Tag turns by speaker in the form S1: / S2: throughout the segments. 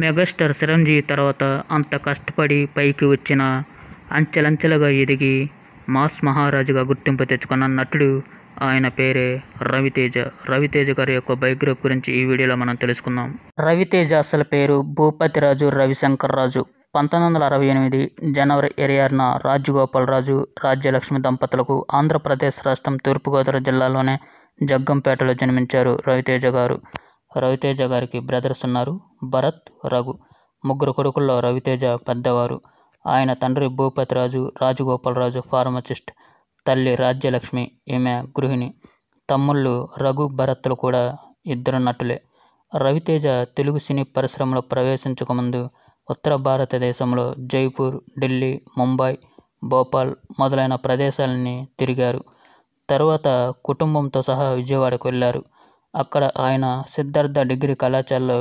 S1: megastar Chiranjeevi తర్వాత అంత కష్టపడి పైకి వచ్చిన అంచెలంచెలుగా ఎదిగి మాస్ మహారాజుగా గుర్తింపు తెచ్చుకున్న నటుడు ఆయన పేరే రవితేజ రవితేజ గారి యొక్క బయోగ్రఫ్ గురించి ఈ వీడియోలో మనం తెలుసుకుందాం రవితేజ అసలు పేరు భూపతిరాజు రవిశంకర్ రాజు పంతొమ్మిది వందల అరవై ఎనిమిది జనవరి ఎరియార్న రాజగోపాల్ రాజు రాజ్యలక్ష్మి దంపతులకు ఆంధ్రప్రదేశ్ రాష్ట్రం తూర్పుగోదావరి జిల్లాలోనే జగ్గంపేటలో జన్మించారు రవితేజ గారు రవితేజ గారికి బ్రదర్స్ ఉన్నారు భరత్ రఘు ముగ్గురు కొడుకుల్లో రవితేజ పెద్దవారు ఆయన తండ్రి భూపతి రాజు రాజగోపాలరాజు ఫార్మసిస్ట్ తల్లి రాజ్యలక్ష్మి ఈమె గృహిణి తమ్ముళ్ళు రఘు భరత్లు కూడా ఇద్దరు నటులే రవితేజ తెలుగు సినీ పరిశ్రమలో ప్రవేశించకముందు ఉత్తర భారతదేశంలో జైపూర్ ఢిల్లీ ముంబై భోపాల్ మొదలైన ప్రదేశాలని తిరిగారు తర్వాత కుటుంబంతో సహా విజయవాడకు వెళ్ళారు అక్కడ ఆయన సిద్ధార్థ డిగ్రీ కళాశాలలో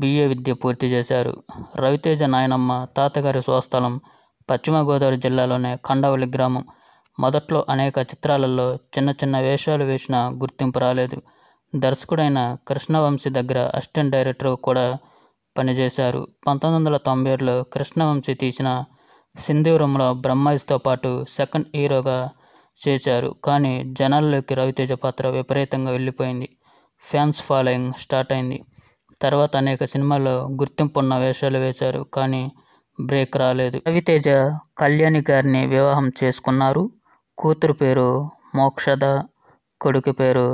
S1: బీఏ విద్య పూర్తి చేశారు రవితేజ నాయనమ్మ తాతగారి స్వస్థలం పశ్చిమ గోదావరి జిల్లాలోనే కండవల్లి గ్రామం మొదట్లో అనేక చిత్రాలలో చిన్న చిన్న వేషాలు వేసిన గుర్తింపు రాలేదు దర్శకుడైన కృష్ణవంశీ దగ్గర అసిస్టెంట్ డైరెక్టర్ కూడా పనిచేశారు పంతొమ్మిది వందల తొంభై ఏడులో కృష్ణవంశీ తీసిన సింధూరంలో బ్రహ్మాయిస్తో పాటు సెకండ్ హీరోగా చేశారు కానీ జనాల్లోకి రవితేజ పాత్ర విపరీతంగా వెళ్ళిపోయింది ఫ్యాన్స్ ఫాలోయింగ్ స్టార్ట్ అయింది తర్వాత అనేక సినిమాల్లో ఉన్న వేషాలు వేశారు కానీ బ్రేక్ రాలేదు రవితేజ కళ్యాణి గారిని వివాహం చేసుకున్నారు కూతురు పేరు మోక్షద కొడుకు పేరు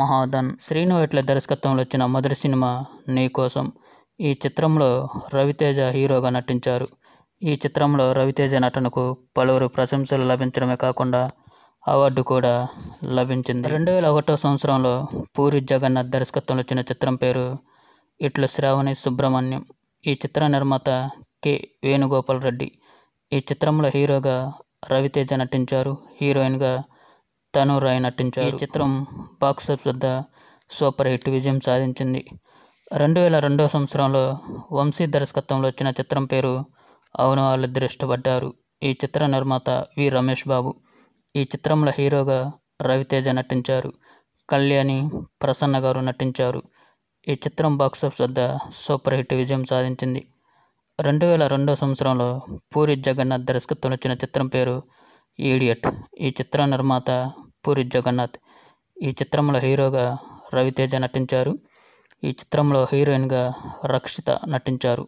S1: మహాదన్ శ్రీను ఎట్ల దర్శకత్వంలో వచ్చిన మొదటి సినిమా నీకోసం ఈ చిత్రంలో రవితేజ హీరోగా నటించారు ఈ చిత్రంలో రవితేజ నటనకు పలువురు ప్రశంసలు లభించడమే కాకుండా అవార్డు కూడా లభించింది రెండు వేల ఒకటో సంవత్సరంలో పూరి జగన్నాథ్ దర్శకత్వంలో వచ్చిన చిత్రం పేరు ఇట్లు శ్రావణి సుబ్రహ్మణ్యం ఈ చిత్ర నిర్మాత కె వేణుగోపాల్ రెడ్డి ఈ చిత్రంలో హీరోగా రవితేజ నటించారు హీరోయిన్గా తను రాయ్ నటించారు ఈ చిత్రం బాక్సాఫీస్ వద్ద సూపర్ హిట్ విజయం సాధించింది రెండు వేల రెండో సంవత్సరంలో వంశీ దర్శకత్వంలో వచ్చిన చిత్రం పేరు అవును వాళ్ళు ఇష్టపడ్డారు ఈ చిత్ర నిర్మాత వి రమేష్ బాబు ఈ చిత్రంలో హీరోగా రవితేజ నటించారు కళ్యాణి ప్రసన్న గారు నటించారు ఈ చిత్రం బాక్సాఫీస్ వద్ద సూపర్ హిట్ విజయం సాధించింది రెండు వేల రెండో సంవత్సరంలో పూరి జగన్నాథ్ దర్శకత్వం వచ్చిన చిత్రం పేరు ఈడియట్ ఈ చిత్ర నిర్మాత పూరి జగన్నాథ్ ఈ చిత్రంలో హీరోగా రవితేజ నటించారు ఈ చిత్రంలో హీరోయిన్గా రక్షిత నటించారు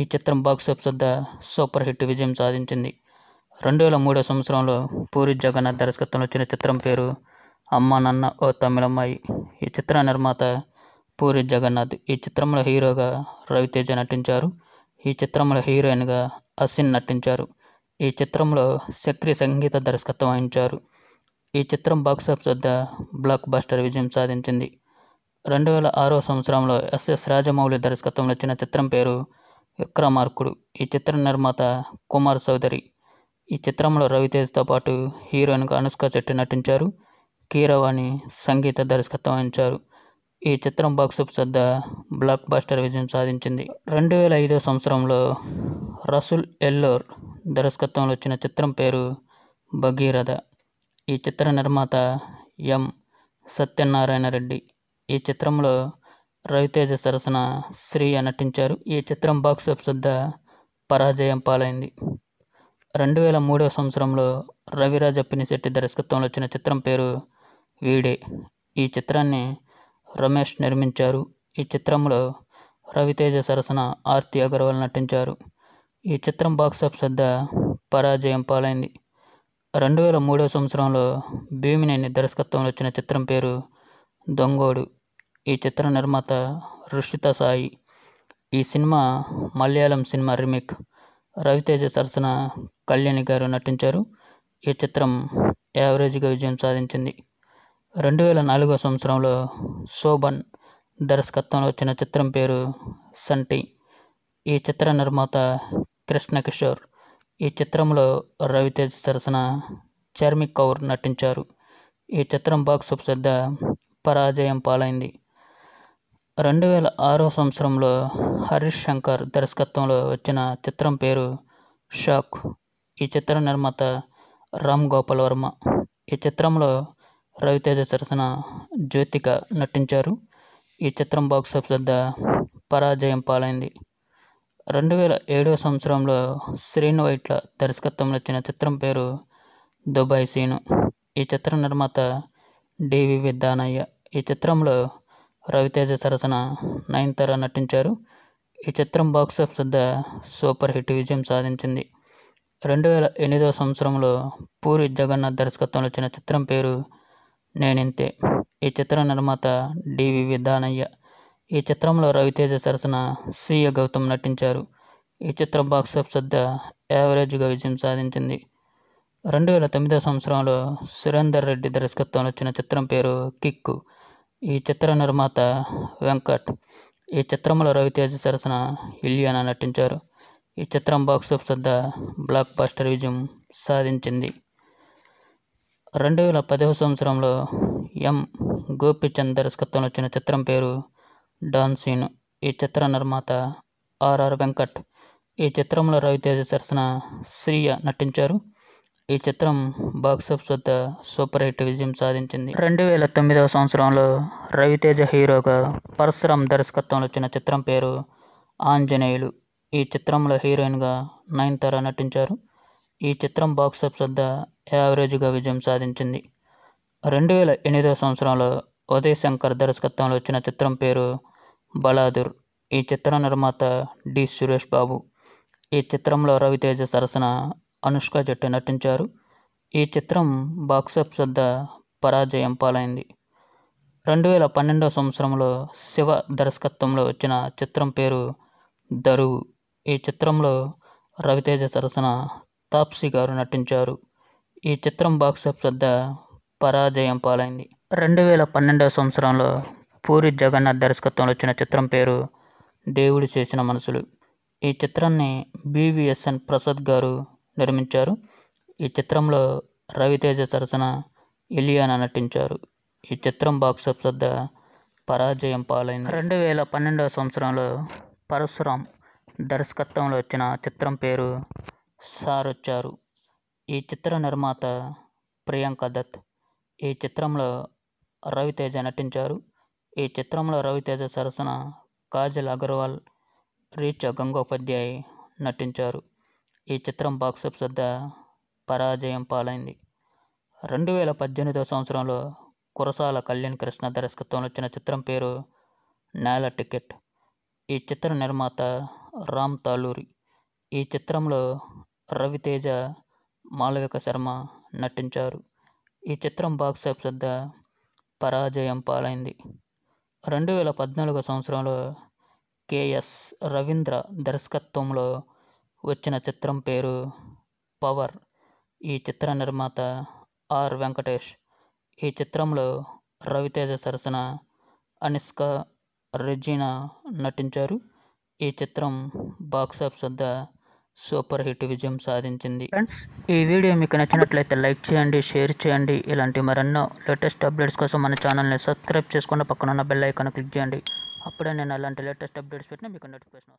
S1: ఈ చిత్రం బాక్సాఫీస్ వద్ద సూపర్ హిట్ విజయం సాధించింది రెండు వేల మూడో సంవత్సరంలో పూరి జగన్నాథ్ దర్శకత్వంలో వచ్చిన చిత్రం పేరు అమ్మ నాన్న ఓ తమిళమ్మాయి ఈ చిత్ర నిర్మాత పూరి జగన్నాథ్ ఈ చిత్రంలో హీరోగా రవితేజ నటించారు ఈ చిత్రంలో హీరోయిన్గా అసిన్ నటించారు ఈ చిత్రంలో చక్రి సంగీత దర్శకత్వం వహించారు ఈ చిత్రం బాక్సాఫీస్ వద్ద బ్లాక్ బస్టర్ విజయం సాధించింది రెండు వేల ఆరో సంవత్సరంలో ఎస్ఎస్ రాజమౌళి దర్శకత్వంలో వచ్చిన చిత్రం పేరు విక్రమార్కుడు ఈ చిత్ర నిర్మాత కుమార్ చౌదరి ఈ చిత్రంలో రవితేజ్తో పాటు హీరోయిన్గా అనుష్క చెట్టి నటించారు కీరవాణి సంగీత దర్శకత్వం వహించారు ఈ చిత్రం బాక్సాఫీస్ వద్ద బ్లాక్ బాస్టర్ విజయం సాధించింది రెండు వేల ఐదో సంవత్సరంలో రసూల్ ఎల్లోర్ దర్శకత్వంలో వచ్చిన చిత్రం పేరు భగీరథ ఈ చిత్ర నిర్మాత ఎం సత్యనారాయణ రెడ్డి ఈ చిత్రంలో రవితేజ సరసన శ్రీయ నటించారు ఈ చిత్రం బాక్సాఫీస్ వద్ద పరాజయం పాలైంది రెండు వేల మూడవ సంవత్సరంలో రవిరాజ పినిశెట్టి దర్శకత్వంలో వచ్చిన చిత్రం పేరు వీడే ఈ చిత్రాన్ని రమేష్ నిర్మించారు ఈ చిత్రంలో రవితేజ సరసన ఆర్తి అగర్వాల్ నటించారు ఈ చిత్రం బాక్సాఫ్ వద్ద పరాజయం పాలైంది రెండు వేల మూడవ సంవత్సరంలో భీమినేని దర్శకత్వంలో వచ్చిన చిత్రం పేరు దొంగోడు ఈ చిత్ర నిర్మాత రుషిత సాయి ఈ cinema Malayalam cinema remake Ravi Teja సరసన కళ్యాణి గారు నటించారు ఈ చిత్రం యావరేజ్గా విజయం సాధించింది రెండు వేల నాలుగో సంవత్సరంలో శోభన్ దర్శకత్వంలో వచ్చిన చిత్రం పేరు సంటి ఈ చిత్ర నిర్మాత కృష్ణ కిషోర్ ఈ చిత్రంలో రవితేజ్ సరసన చర్మి కౌర్ నటించారు ఈ చిత్రం బాక్స్ వద్ద పరాజయం పాలైంది రెండు వేల ఆరో సంవత్సరంలో హరీష్ శంకర్ దర్శకత్వంలో వచ్చిన చిత్రం పేరు షాక్ ఈ చిత్ర నిర్మాత రామ్ గోపాల్ వర్మ ఈ చిత్రంలో రవితేజ సరసన జ్యోతిక నటించారు ఈ చిత్రం బాక్సాఫీస్ వద్ద పరాజయం పాలైంది రెండు వేల ఏడవ సంవత్సరంలో శ్రీను వైట్ల దర్శకత్వంలో వచ్చిన చిత్రం పేరు దుబాయ్ సీను ఈ చిత్ర నిర్మాత డివి విద్దానయ్య ఈ చిత్రంలో రవితేజ సరసన నయనతార నటించారు ఈ చిత్రం బాక్సాఫీస్ వద్ద సూపర్ హిట్ విజయం సాధించింది రెండు వేల ఎనిమిదవ సంవత్సరంలో పూరి జగన్నాథ్ దర్శకత్వంలో వచ్చిన చిత్రం పేరు నేనింతే ఈ చిత్ర నిర్మాత డివి దానయ్య ఈ చిత్రంలో రవితేజ సరసన సిఎ గౌతమ్ నటించారు ఈ చిత్రం బాక్సాఫీస్ వద్ద యావరేజ్గా విజయం సాధించింది రెండు వేల తొమ్మిదవ సంవత్సరంలో సురేందర్ రెడ్డి దర్శకత్వంలో వచ్చిన చిత్రం పేరు కిక్కు ఈ చిత్ర నిర్మాత వెంకట్ ఈ చిత్రంలో రవితేజ సరసన ఇలియానా నటించారు ఈ చిత్రం బాక్సాఫీస్ వద్ద బ్లాక్ బాస్టర్ విజయం సాధించింది రెండు వేల పదవ సంవత్సరంలో ఎం గోపిచంద్ దర్శకత్వంలో వచ్చిన చిత్రం పేరు డాన్సీన్ ఈ చిత్ర నిర్మాత ఆర్ఆర్ వెంకట్ ఈ చిత్రంలో రవితేజ సరసన శ్రీయ నటించారు ఈ చిత్రం బాక్సాఫీస్ వద్ద సూపర్ హిట్ విజయం సాధించింది రెండు వేల తొమ్మిదవ సంవత్సరంలో రవితేజ హీరోగా పరశురామ్ దర్శకత్వంలో వచ్చిన చిత్రం పేరు ఆంజనేయులు ఈ చిత్రంలో హీరోయిన్గా నయనతార నటించారు ఈ చిత్రం బాక్సాఫీస్ వద్ద యావరేజ్గా విజయం సాధించింది రెండు వేల ఎనిమిదవ సంవత్సరంలో ఉదయ్ శంకర్ దర్శకత్వంలో వచ్చిన చిత్రం పేరు బలాదుర్ ఈ చిత్ర నిర్మాత డి సురేష్ బాబు ఈ చిత్రంలో రవితేజ సరసన అనుష్క జట్టు నటించారు ఈ చిత్రం బాక్సాఫీస్ వద్ద పరాజయం పాలైంది రెండు వేల పన్నెండవ సంవత్సరంలో శివ దర్శకత్వంలో వచ్చిన చిత్రం పేరు దరువు ఈ చిత్రంలో రవితేజ సరసన తాప్సీ గారు నటించారు ఈ చిత్రం బాక్సాఫీస్ వద్ద పరాజయం పాలైంది రెండు వేల పన్నెండవ సంవత్సరంలో పూరి జగన్నాథ్ దర్శకత్వంలో వచ్చిన చిత్రం పేరు దేవుడు చేసిన మనసులు ఈ చిత్రాన్ని బీవీఎస్ఎన్ ప్రసాద్ గారు నిర్మించారు ఈ చిత్రంలో రవితేజ సరసన ఇలియానా నటించారు ఈ చిత్రం బాక్సాఫీస్ వద్ద పరాజయం పాలైంది రెండు వేల పన్నెండవ సంవత్సరంలో పరశురామ్ దర్శకత్వంలో వచ్చిన చిత్రం పేరు సారొచ్చారు ఈ చిత్ర నిర్మాత ప్రియాంక దత్ ఈ చిత్రంలో రవితేజ నటించారు ఈ చిత్రంలో రవితేజ సరసన కాజల్ అగర్వాల్ రీచా గంగోపాధ్యాయ్ నటించారు ఈ చిత్రం బాక్సాఫీస్ వద్ద పరాజయం పాలైంది రెండు వేల పద్దెనిమిదవ సంవత్సరంలో కురసాల కళ్యాణ్ కృష్ణ దర్శకత్వంలో వచ్చిన చిత్రం పేరు నేల టికెట్ ఈ చిత్ర నిర్మాత రామ్ తాలూరి ఈ చిత్రంలో రవితేజ మాలవిక శర్మ నటించారు ఈ చిత్రం బాక్సాఫీస్ వద్ద పరాజయం పాలైంది రెండు వేల పద్నాలుగో సంవత్సరంలో కేఎస్ రవీంద్ర దర్శకత్వంలో వచ్చిన చిత్రం పేరు పవర్ ఈ చిత్ర నిర్మాత ఆర్ వెంకటేష్ ఈ చిత్రంలో రవితేజ సరసన అనిష్క రెజీనా నటించారు ఈ చిత్రం బాక్సాఫీస్ వద్ద సూపర్ హిట్ విజయం సాధించింది ఫ్రెండ్స్ ఈ వీడియో మీకు నచ్చినట్లయితే లైక్ చేయండి షేర్ చేయండి ఇలాంటి మరెన్నో లేటెస్ట్ అప్డేట్స్ కోసం మన ఛానల్ని సబ్స్క్రైబ్ చేసుకున్న పక్కన ఉన్న బెల్ ఐకాన్ క్లిక్ చేయండి అప్పుడే నేను అలాంటి లేటెస్ట్ అప్డేట్స్ పెట్టినా మీకు నోటిఫికేషన్